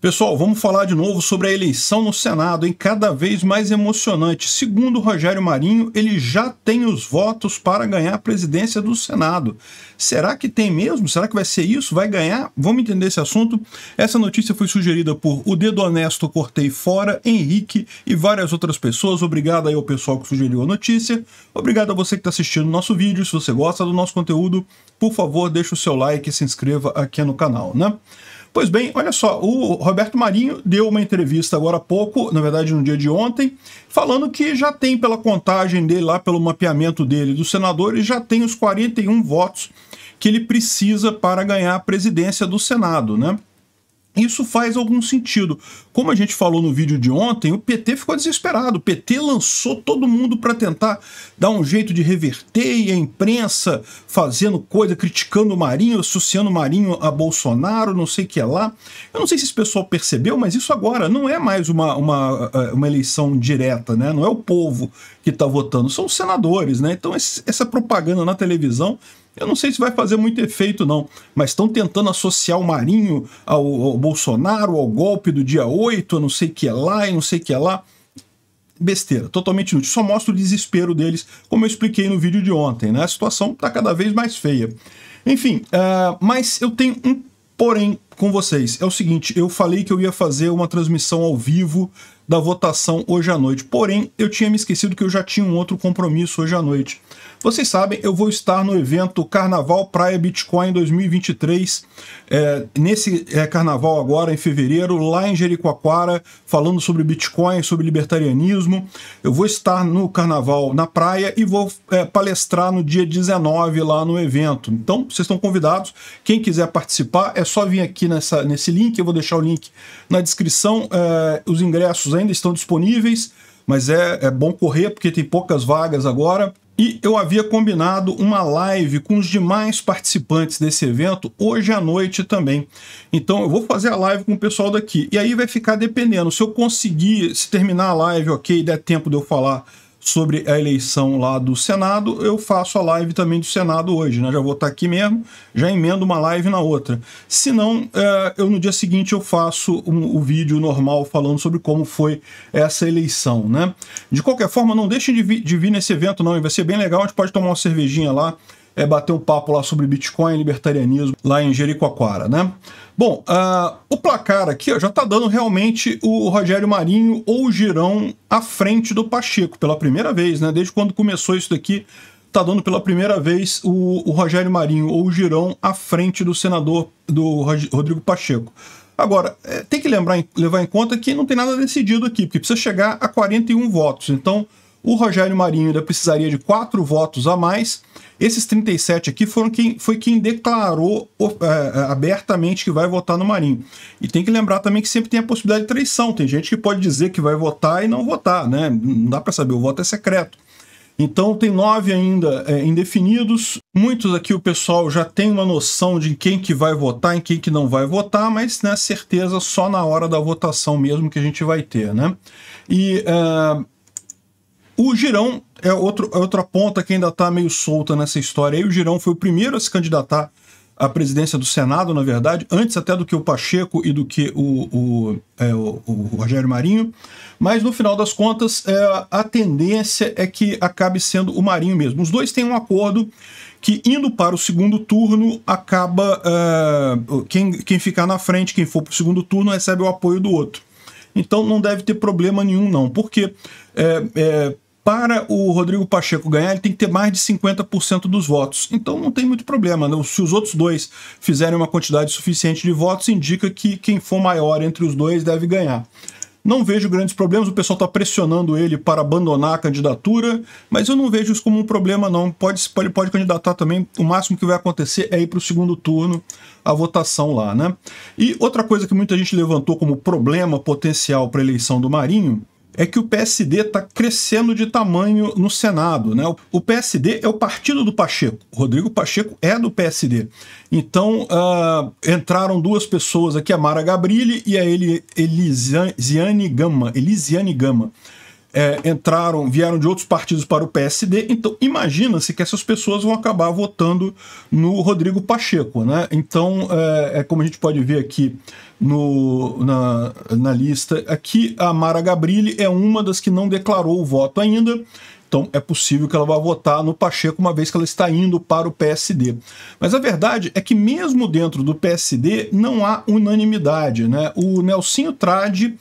Pessoal, vamos falar de novo sobre a eleição no Senado, em cada vez mais emocionante. Segundo Rogério Marinho, ele já tem os votos para ganhar a presidência do Senado. Será que tem mesmo? Será que vai ser isso? Vai ganhar? Vamos entender esse assunto. Essa notícia foi sugerida por O Dedo Honesto Cortei Fora, Henrique e várias outras pessoas. Obrigado aí ao pessoal que sugeriu a notícia. Obrigado a você que está assistindo o nosso vídeo. Se você gosta do nosso conteúdo, por favor, deixe o seu like e se inscreva aqui no canal, né? Pois bem, olha só, o Roberto Marinho deu uma entrevista agora há pouco, na verdade no dia de ontem, falando que já tem pela contagem dele lá, pelo mapeamento dele dos senadores, já tem os 41 votos que ele precisa para ganhar a presidência do Senado, né? Isso faz algum sentido. Como a gente falou no vídeo de ontem, o PT ficou desesperado. O PT lançou todo mundo para tentar dar um jeito de reverter e a imprensa fazendo coisa, criticando o Marinho, associando o Marinho a Bolsonaro, não sei o que é lá. Eu não sei se esse pessoal percebeu, mas isso agora não é mais uma, uma, é, uma eleição direta, né? Não é o povo que está votando, são os senadores, né? Então esse, essa propaganda na televisão eu não sei se vai fazer muito efeito, não, mas estão tentando associar o Marinho ao, ao, Bolsonaro, ao golpe do dia 8, não sei o que é lá e não sei o que é lá. Besteira, totalmente inútil. Só mostra o desespero deles, como eu expliquei no vídeo de ontem, né? A situação está cada vez mais feia. Enfim, uh, mas eu tenho um porém com vocês. É o seguinte, eu falei que eu ia fazer uma transmissão ao vivo da votação hoje à noite. Porém, eu tinha me esquecido que eu já tinha um outro compromisso hoje à noite. Vocês sabem, eu vou estar no evento Carnaval Praia Bitcoin 2023, é, nesse é, carnaval agora, em fevereiro, lá em Jericoacoara, falando sobre Bitcoin, sobre libertarianismo. Eu vou estar no carnaval na praia e vou é, palestrar no dia 19 lá no evento. Então, vocês estão convidados. Quem quiser participar, é só vir aqui nessa, nesse link, eu vou deixar o link na descrição. É, os ingressos ainda estão disponíveis, mas é, é bom correr porque tem poucas vagas agora. E eu havia combinado uma live com os demais participantes desse evento hoje à noite também. Então eu vou fazer a live com o pessoal daqui. E aí vai ficar dependendo. Se eu conseguir, se terminar a live, ok, der tempo de eu falar sobre a eleição lá do Senado, eu faço a live também do Senado hoje, né? Já vou estar tá aqui mesmo, já emendo uma live na outra. Se não, é, eu no dia seguinte eu faço o um, um vídeo normal falando sobre como foi essa eleição, né? De qualquer forma, não deixem de, vi, de vir nesse evento não, vai ser bem legal, a gente pode tomar uma cervejinha lá, é, bater um papo lá sobre Bitcoin e libertarianismo lá em Jericoacoara, né? Bom, uh, o placar aqui ó, já está dando realmente o Rogério Marinho ou o Girão à frente do Pacheco pela primeira vez, né? Desde quando começou isso daqui, está dando pela primeira vez o, o, Rogério Marinho ou o Girão à frente do senador do Rodrigo Pacheco. Agora, é, tem que lembrar, levar em conta que não tem nada decidido aqui, porque precisa chegar a 41 votos. Então, o Rogério Marinho ainda precisaria de quatro votos a mais esses 37 aqui foram quem, foi quem declarou é, é, abertamente que vai votar no Marinho. E tem que lembrar também que sempre tem a possibilidade de traição. Tem gente que pode dizer que vai votar e não votar, né? Não dá para saber, o voto é secreto. Então tem nove ainda é, indefinidos. Muitos aqui o pessoal já tem uma noção de quem que vai votar, em quem que não vai votar, mas né, certeza só na hora da votação mesmo que a gente vai ter, né? E uh, o Girão é, outro, é outra ponta que ainda está meio solta nessa história. E o Girão foi o primeiro a se candidatar à presidência do Senado, na verdade, antes até do que o Pacheco e do que o, o, é, o, o Rogério Marinho. Mas no final das contas, é, a tendência é que acabe sendo o Marinho mesmo. Os dois têm um acordo que, indo para o segundo turno, acaba. É, quem, quem ficar na frente, quem for para o segundo turno, recebe o apoio do outro. Então não deve ter problema nenhum, não. Porque. É, é para o Rodrigo Pacheco ganhar, ele tem que ter mais de 50% dos votos. Então não tem muito problema. Né? Se os outros dois fizerem uma quantidade suficiente de votos, indica que quem for maior entre os dois deve ganhar. Não vejo grandes problemas, o pessoal está pressionando ele para abandonar a candidatura, mas eu não vejo isso como um problema, não. Pode, ele pode candidatar também, o máximo que vai acontecer é ir para o segundo turno, a votação lá, né? E outra coisa que muita gente levantou como problema potencial para a eleição do Marinho é que o PSD está crescendo de tamanho no Senado. Né? O PSD é o partido do Pacheco. O Rodrigo Pacheco é do PSD. Então, uh, entraram duas pessoas aqui, a Mara Gabrilli e a Elisiane Gama. Elisiane Gama é, entraram, vieram de outros partidos para o PSD, então imagina-se que essas pessoas vão acabar votando no Rodrigo Pacheco. Né? Então, é, é como a gente pode ver aqui no, na, na lista, aqui a Mara Gabrilli é uma das que não declarou o voto ainda, então é possível que ela vá votar no Pacheco, uma vez que ela está indo para o PSD. Mas a verdade é que, mesmo dentro do PSD, não há unanimidade. Né? O Nelsinho Trade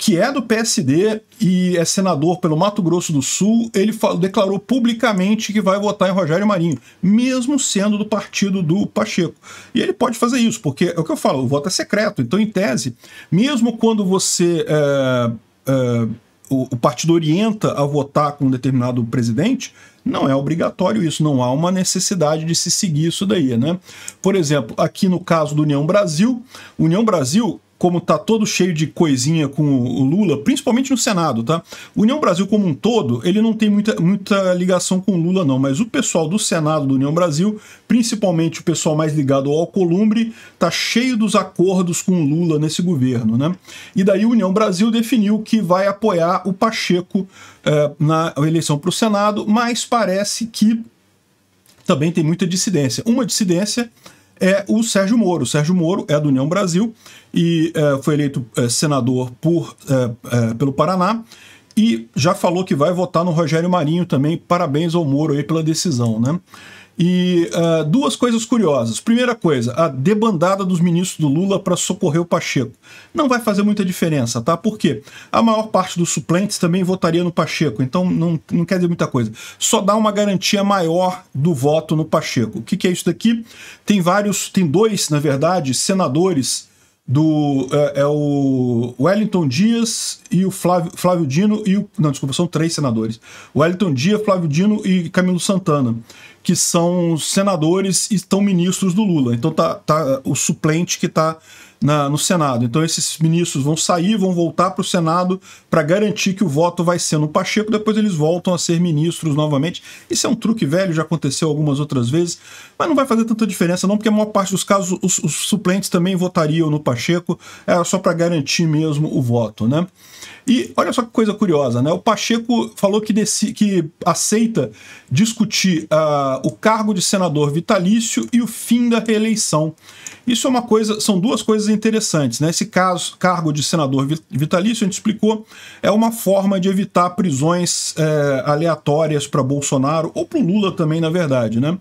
que é do PSD e é senador pelo Mato Grosso do Sul, ele declarou publicamente que vai votar em Rogério Marinho, mesmo sendo do partido do Pacheco. E ele pode fazer isso, porque é o que eu falo, o voto é secreto. Então, em tese, mesmo quando você. É, é, o, o partido orienta a votar com um determinado presidente, não é obrigatório isso, não há uma necessidade de se seguir isso daí, né? Por exemplo, aqui no caso do União Brasil, União Brasil como tá todo cheio de coisinha com o Lula, principalmente no Senado, tá? União Brasil como um todo, ele não tem muita, muita ligação com o Lula, não, mas o pessoal do Senado do União Brasil, principalmente o pessoal mais ligado ao Columbre, tá cheio dos acordos com o Lula nesse governo, né? E daí União Brasil definiu que vai apoiar o Pacheco eh, na eleição para o Senado, mas parece que também tem muita dissidência. Uma dissidência é o Sérgio Moro. O Sérgio Moro é do União Brasil e é, foi eleito é, senador por, é, é, pelo Paraná e já falou que vai votar no Rogério Marinho também. Parabéns ao Moro aí pela decisão, né? E uh, duas coisas curiosas. Primeira coisa, a debandada dos ministros do Lula para socorrer o Pacheco. Não vai fazer muita diferença, tá? Porque a maior parte dos suplentes também votaria no Pacheco, então não, não quer dizer muita coisa. Só dá uma garantia maior do voto no Pacheco. O que, que é isso daqui? Tem vários, tem dois, na verdade, senadores do é, é, o Wellington Dias e o Flávio, Flávio Dino e o não desculpa são três senadores Wellington Dias Flávio Dino e Camilo Santana que são senadores e estão ministros do Lula. Então tá, tá o suplente que está no Senado. Então esses ministros vão sair, vão voltar para o Senado para garantir que o voto vai ser no Pacheco, depois eles voltam a ser ministros novamente. Isso é um truque velho, já aconteceu algumas outras vezes, mas não vai fazer tanta diferença não, porque a maior parte dos casos os, os suplentes também votariam no Pacheco, era é só para garantir mesmo o voto, né? E olha só que coisa curiosa, né? O Pacheco falou que, desse, que aceita discutir uh, o cargo de senador vitalício e o fim da reeleição. Isso é uma coisa, são duas coisas interessantes, né? Esse caso, cargo de senador vitalício, a gente explicou, é uma forma de evitar prisões é, aleatórias para Bolsonaro ou para Lula também, na verdade, né?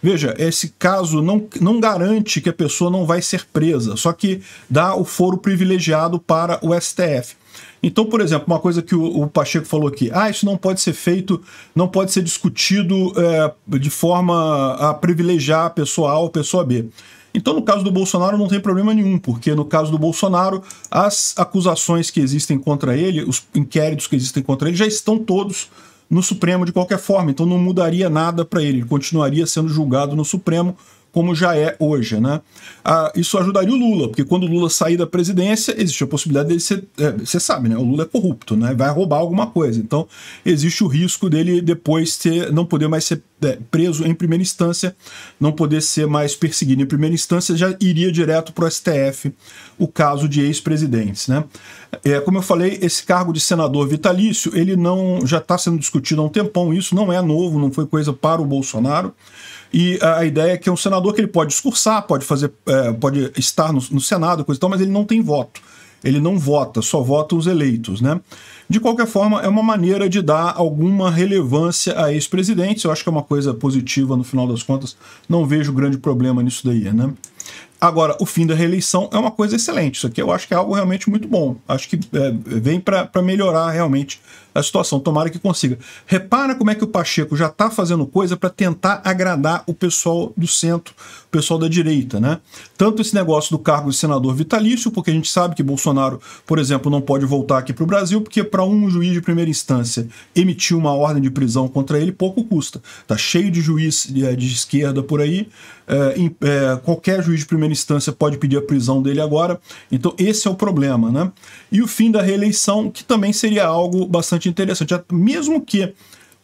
Veja, esse caso não, não garante que a pessoa não vai ser presa, só que dá o foro privilegiado para o STF. Então, por exemplo, uma coisa que o, o, Pacheco falou aqui: ah, isso não pode ser feito, não pode ser discutido é, de forma a privilegiar a pessoa A ou a pessoa B. Então, no caso do Bolsonaro, não tem problema nenhum, porque no caso do Bolsonaro, as acusações que existem contra ele, os inquéritos que existem contra ele, já estão todos no Supremo de qualquer forma. Então, não mudaria nada para ele, ele continuaria sendo julgado no Supremo como já é hoje. Né? Ah, isso ajudaria o Lula, porque quando o Lula sair da presidência, existe a possibilidade dele ser. É, você sabe, né? O Lula é corrupto, né? Vai roubar alguma coisa. Então, existe o risco dele depois ter, não poder mais ser é, preso em primeira instância, não poder ser mais perseguido em primeira instância, já iria direto para o STF o caso de ex-presidentes. Né? É, como eu falei, esse cargo de senador vitalício, ele não já está sendo discutido há um tempão, isso não é novo, não foi coisa para o Bolsonaro. E a ideia é que é um senador que ele pode discursar, pode fazer, é, pode estar no, no Senado, coisa e tal, mas ele não tem voto ele não vota, só vota os eleitos, né? De qualquer forma, é uma maneira de dar alguma relevância a ex-presidentes. Eu acho que é uma coisa positiva no final das contas. Não vejo grande problema nisso daí, né? Agora, o fim da reeleição é uma coisa excelente. Isso aqui eu acho que é algo realmente muito bom. Acho que é, vem para melhorar realmente a situação. Tomara que consiga. Repara como é que o Pacheco já está fazendo coisa para tentar agradar o pessoal do centro, o pessoal da direita, né? Tanto esse negócio do cargo de senador vitalício, porque a gente sabe que Bolsonaro, por exemplo, não pode voltar aqui para o Brasil, porque para um juiz de primeira instância emitir uma ordem de prisão contra ele pouco custa. está cheio de juiz de, é, de esquerda por aí. É, é, qualquer juiz de primeira primeira instância pode pedir a prisão dele agora. Então, esse é o problema, né? E o fim da reeleição, que também seria algo bastante interessante. Mesmo que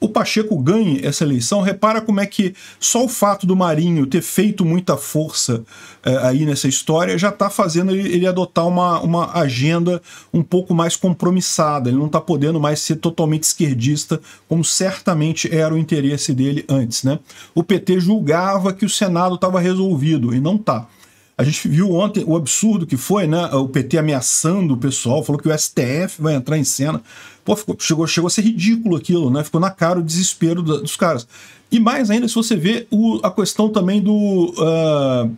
o Pacheco ganhe essa eleição, repara como é que só o fato do Marinho ter feito muita força é, aí nessa história já está fazendo ele, ele, adotar uma, uma agenda um pouco mais compromissada. Ele não está podendo mais ser totalmente esquerdista, como certamente era o interesse dele antes. Né? O PT julgava que o Senado estava resolvido e não está. A gente viu ontem o absurdo que foi, né? O PT ameaçando o pessoal, falou que o STF vai entrar em cena. Pô, ficou, chegou, chegou a ser ridículo aquilo, né? Ficou na cara o desespero da, dos caras. E mais ainda, se você vê o, a questão também do, uh,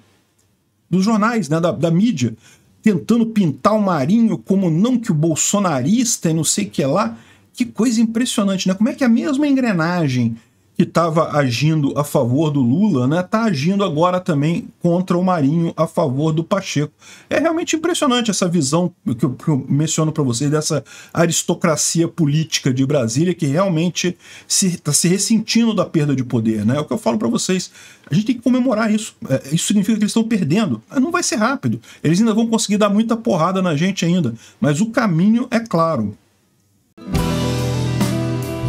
dos jornais, né? da, da mídia, tentando pintar o Marinho como não que o bolsonarista e não sei o que lá. Que coisa impressionante, né? Como é que é a mesma engrenagem que estava agindo a favor do Lula, né, tá agindo agora também contra o Marinho a favor do Pacheco. É realmente impressionante essa visão que eu, que eu menciono para vocês dessa aristocracia política de Brasília que realmente está se, tá se, ressentindo da perda de poder, né? É o que eu falo para vocês. A gente tem que comemorar isso. É, isso significa que eles estão perdendo. Não vai ser rápido. Eles ainda vão conseguir dar muita porrada na gente ainda, mas o caminho é claro.